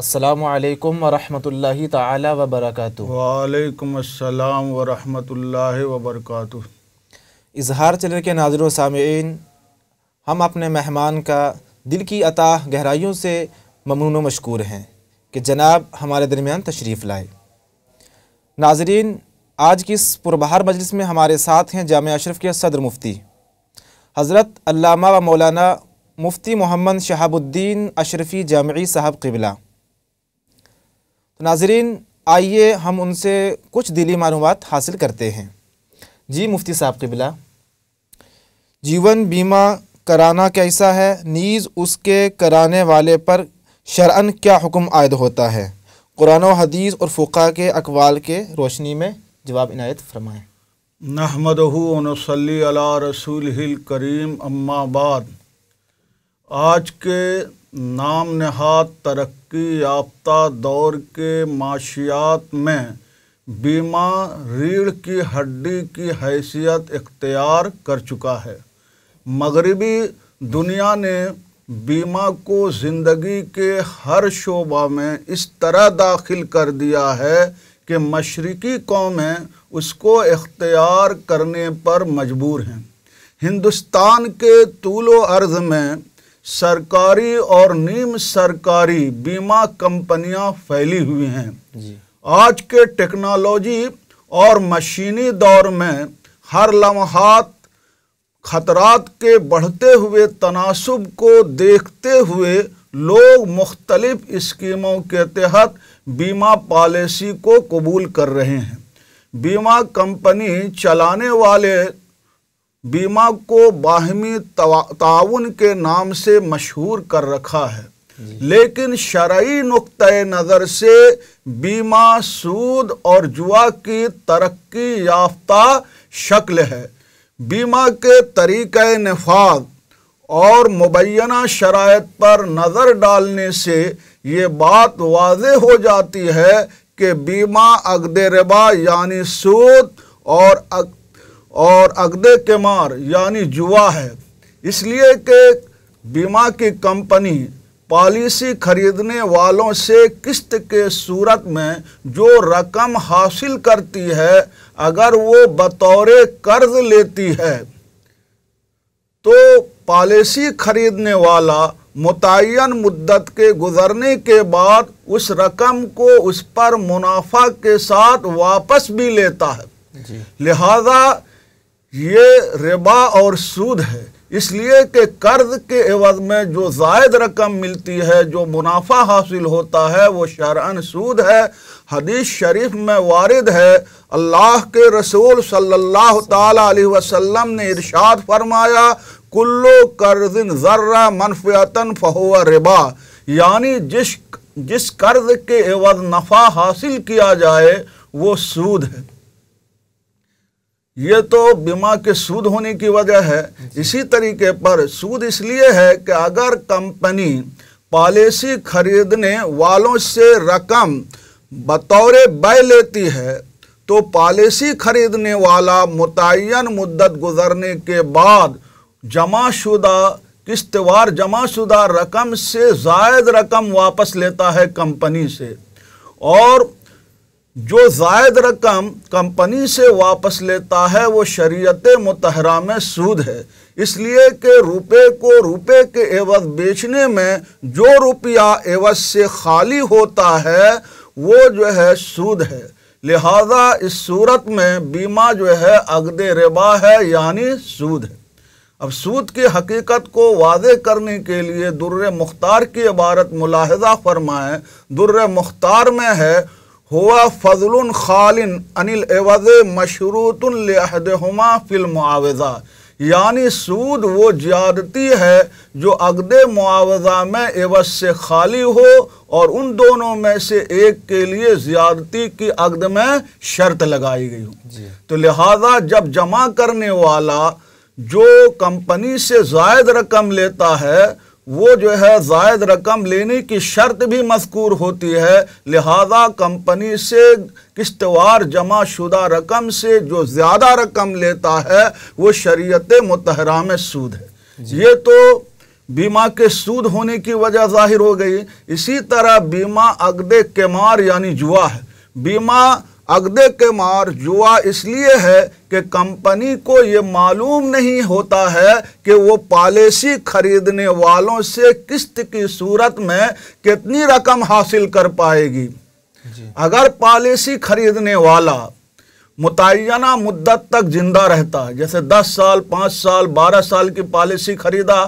असलकम वरहमल तबरक वालेकाम वालेकुम अस्सलाम वरहमल इजहार चैनल के नाजर सामीन हम अपने मेहमान का दिल की अता गहराइयों से ममनून मशकूर हैं कि जनाब हमारे दरमियान तशरीफ़ लाए नाजरीन आज की इस पुरबहार मजलिस में हमारे साथ हैं जाम अशरफ के सदर मुफ्ती हज़रत अल्लामा व मौलाना मुफ्ती मोहम्मद शहाबुद्दीन अशरफ़ी जामी साहब किबला तो नाजरीन आइए हम उनसे कुछ दिली मालूम हासिल करते हैं जी मुफ्ती साहब कबिला जीवन बीमा कराना कैसा है नीज़ उसके कराने वाले पर शरण क्या हुक्म आयद होता है कुरान हदीस और फ़ुका के अकवाल के रोशनी में जवाब इनायत फरमाएँ नहमद नसली रसूल करीम अम्माबाद आज के नाम नहात तरक् तरक्की याफ्ता दौर के माशियात में बीमा रीढ़ की हड्डी की हैसियत इख्तियार कर चुका है मगरबी दुनिया ने बीमा को ज़िंदगी के हर शोबा में इस तरह दाखिल कर दिया है कि मशरक़ी कौमें उसको इख्तियार करने पर मजबूर हैं हिंदुस्तान के तूलो अर्ज़ में सरकारी और निम सरकारी बीमा कंपनियां फैली हुई हैं आज के टेक्नोलॉजी और मशीनी दौर में हर लम्हात खतरात के बढ़ते हुए तनासब को देखते हुए लोग मुख्तलिफ स्कीमों के तहत बीमा पॉलिसी को कबूल कर रहे हैं बीमा कंपनी चलाने वाले बीमा को बाहमी ताउन के नाम से मशहूर कर रखा है लेकिन शराई नुक़ नज़र से बीमा सूद और जुआ की तरक्की याफ्ता शक्ल है बीमा के तरीक़ नफाद और मुबैना शरात पर नज़र डालने से ये बात वाज हो जाती है कि बीमा अगद रबा यानी सूद और और अगदे के मार यानी जुआ है इसलिए कि बीमा की कंपनी पॉलिसी खरीदने वालों से किस्त के सूरत में जो रकम हासिल करती है अगर वो बतौर कर्ज लेती है तो पॉलिसी खरीदने वाला मुतन मुद्दत के गुजरने के बाद उस रकम को उस पर मुनाफा के साथ वापस भी लेता है लिहाजा ये रिबा और सूद है इसलिए कि कर्ज के एवज में जो जायद रकम मिलती है जो मुनाफा हासिल होता है वो शरअन सूद है हदीस शरीफ में वारद है अल्लाह के रसूल सल्लल्लाहु अलैहि वसल्लम ने इरशाद फरमाया कुल्लो कर्ज जर्रा मनफियतन फ़हुआ रिबा यानी जिस जिस कर्ज के एवज नफ़ा हासिल किया जाए वो सूद है ये तो बीमा के सूद होने की वजह है इसी तरीके पर सूद इसलिए है कि अगर कंपनी पॉलिसी खरीदने वालों से रकम बतौर बह लेती है तो पॉलिसी खरीदने वाला मुतन मुद्दत गुजरने के बाद जमाशुदा किस्तवार जमाशुदा रकम से जायद रकम वापस लेता है कंपनी से और जो जायद रकम कंपनी से वापस लेता है वो शरीयत मतहरा में सूद है इसलिए कि रुपए को रुपए के एवज बेचने में जो रुपया एवज से खाली होता है वो जो है सूद है लिहाजा इस सूरत में बीमा जो है अगद रबा है यानी सूद है अब सूद की हकीकत को वाज करने के लिए दुर्र मुख्तार की इबारत मुलाहजा फरमाएँ दुर्र मुख्तार में है हुआ फजल खालिन अनिल एवज फिल मुआवजा यानी सूद वो ज्यादती है जो अगद मुआवजा में एवज से खाली हो और उन दोनों में से एक के लिए ज्यादती की अगद में शर्त लगाई गई हो तो लिहाजा जब जमा करने वाला जो कंपनी से जायद रकम लेता है वो जो है जायद रकम लेने की शर्त भी मस्कूर होती है लिहाजा कंपनी से किश्तवार जमा शुदा रकम से जो ज़्यादा रकम लेता है वो शरीत मतहरा में सूद है ये तो बीमा के सूद होने की वजह जाहिर हो गई इसी तरह बीमा अगदे केमार यानी जुआ है बीमा अगदे के मार जुआ इसलिए है कि कंपनी को ये मालूम नहीं होता है कि वो पॉलिसी खरीदने वालों से किस्त की सूरत में कितनी रकम हासिल कर पाएगी अगर पॉलिसी खरीदने वाला मुतना मुद्दत तक जिंदा रहता है जैसे 10 साल 5 साल 12 साल की पॉलिसी खरीदा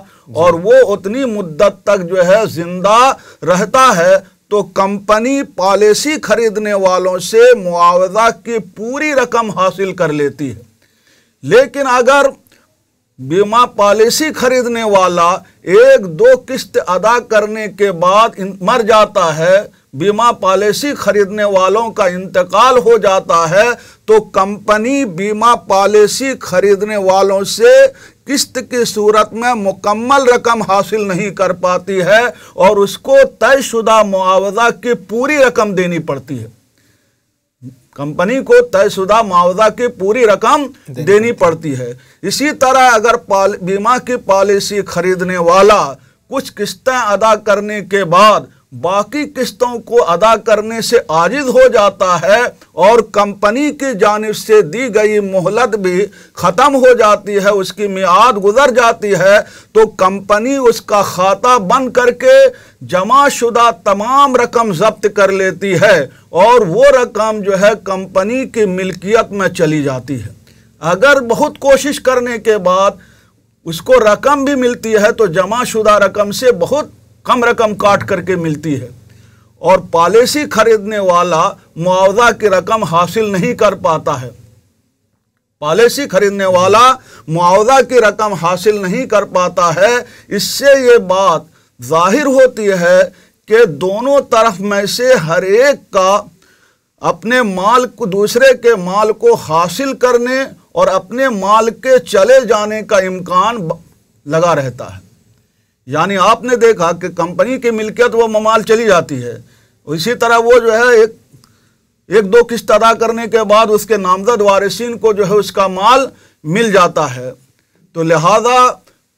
और वो उतनी मुद्दत तक जो है जिंदा रहता है तो कंपनी पॉलिसी खरीदने वालों से मुआवजा की पूरी रकम हासिल कर लेती है लेकिन अगर बीमा पॉलिसी खरीदने वाला एक दो किस्त अदा करने के बाद मर जाता है बीमा पॉलिसी खरीदने वालों का इंतकाल हो जाता है तो कंपनी बीमा पॉलिसी खरीदने वालों से किस्त की सूरत में मुकम्मल रकम हासिल नहीं कर पाती है और उसको तयशुदा मुआवजा की पूरी रकम देनी पड़ती है कंपनी को तयशुदा मुआवजा की पूरी रकम देनी, देनी पड़ती है इसी तरह अगर बीमा की पॉलिसी खरीदने वाला कुछ किस्तें अदा करने के बाद बाकी किस्तों को अदा करने से आजिद हो जाता है और कंपनी की जानब से दी गई मोहलत भी ख़त्म हो जाती है उसकी मियाद गुजर जाती है तो कंपनी उसका खाता बंद करके जमाशुदा तमाम रकम जब्त कर लेती है और वो रकम जो है कंपनी की मिल्कियत में चली जाती है अगर बहुत कोशिश करने के बाद उसको रकम भी मिलती है तो जमाशुदा रकम से बहुत कम रकम काट करके मिलती है और पॉलिसी खरीदने वाला मुआवजा की रकम हासिल नहीं कर पाता है पॉलिसी खरीदने वाला मुआवजा की रकम हासिल नहीं कर पाता है इससे ये बात जाहिर होती है कि दोनों तरफ में से हर एक का अपने माल को दूसरे के माल को हासिल करने और अपने माल के चले जाने का इम्कान लगा रहता है यानी आपने देखा कि कंपनी की मिल्कियत वो ममाल चली जाती है इसी तरह वो जो है एक एक दो किस्त अदा करने के बाद उसके नामजद वारसिन को जो है उसका माल मिल जाता है तो लिहाजा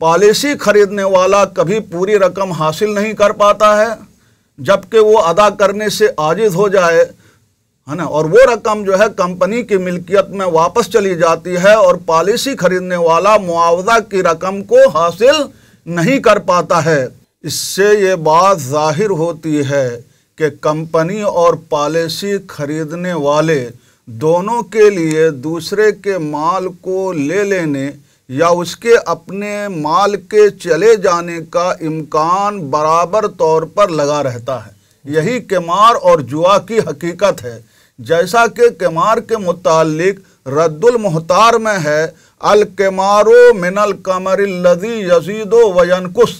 पॉलिसी खरीदने वाला कभी पूरी रकम हासिल नहीं कर पाता है जबकि वो अदा करने से आजिज़ हो जाए है ना और वो रकम जो है कंपनी की मिलकियत में वापस चली जाती है और पॉलिसी खरीदने वाला मुआवजा की रकम को हासिल नहीं कर पाता है इससे ये बात जाहिर होती है कि कंपनी और पॉलिसी खरीदने वाले दोनों के लिए दूसरे के माल को ले लेने या उसके अपने माल के चले जाने का इम्कान बराबर तौर पर लगा रहता है यही केमार और जुआ की हकीकत है जैसा कि केमार के मुतालिक रद्दुल मुहतार में है अलकेमारो मिनल कमर लदी यजीदो वजन कुस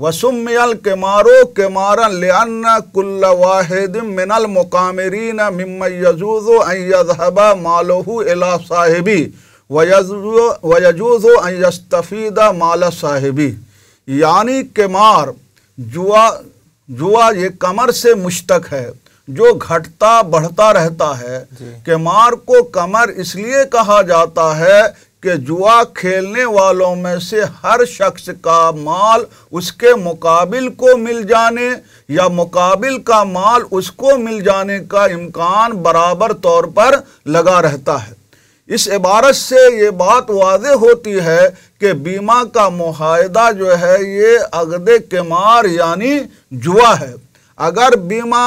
वसुम अल केमारो केमारन लियन कुल्ल वाहिद मिनल मुकामरीन मिम यजूज़ो अन मालोह अला इला साहिबी वयजूज़ो अन यस्तफ़ीदा माल साहिबी यानी केमार जुआ जुआ ये कमर से मुश्तक है जो घटता बढ़ता रहता है केमार को कमर इसलिए कहा जाता है कि जुआ खेलने वालों में से हर शख्स का माल उसके मुकाबिल को मिल जाने या मुकाबिल का माल उसको मिल जाने का इम्कान बराबर तौर पर लगा रहता है इस इबारत से ये बात वाज होती है कि बीमा का माहदा जो है ये अगद के मार यानी जुआ है अगर बीमा